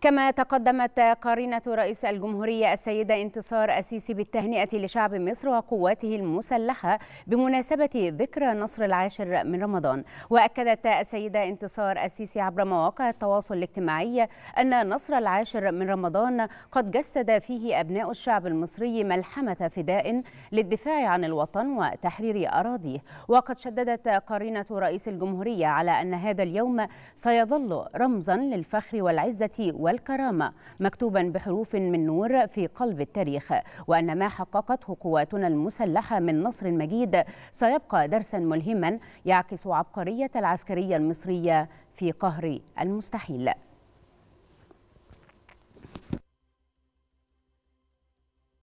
كما تقدمت قارنة رئيس الجمهورية السيدة انتصار السيسي بالتهنئة لشعب مصر وقواته المسلحة بمناسبة ذكرى نصر العاشر من رمضان وأكدت السيدة انتصار السيسي عبر مواقع التواصل الاجتماعي أن نصر العاشر من رمضان قد جسد فيه أبناء الشعب المصري ملحمة فداء للدفاع عن الوطن وتحرير أراضيه وقد شددت قارنة رئيس الجمهورية على أن هذا اليوم سيظل رمزا للفخر والعزة والكرامة مكتوبا بحروف من نور في قلب التاريخ وأن ما حققته قواتنا المسلحة من نصر مجيد سيبقى درسا ملهما يعكس عبقرية العسكرية المصرية في قهر المستحيل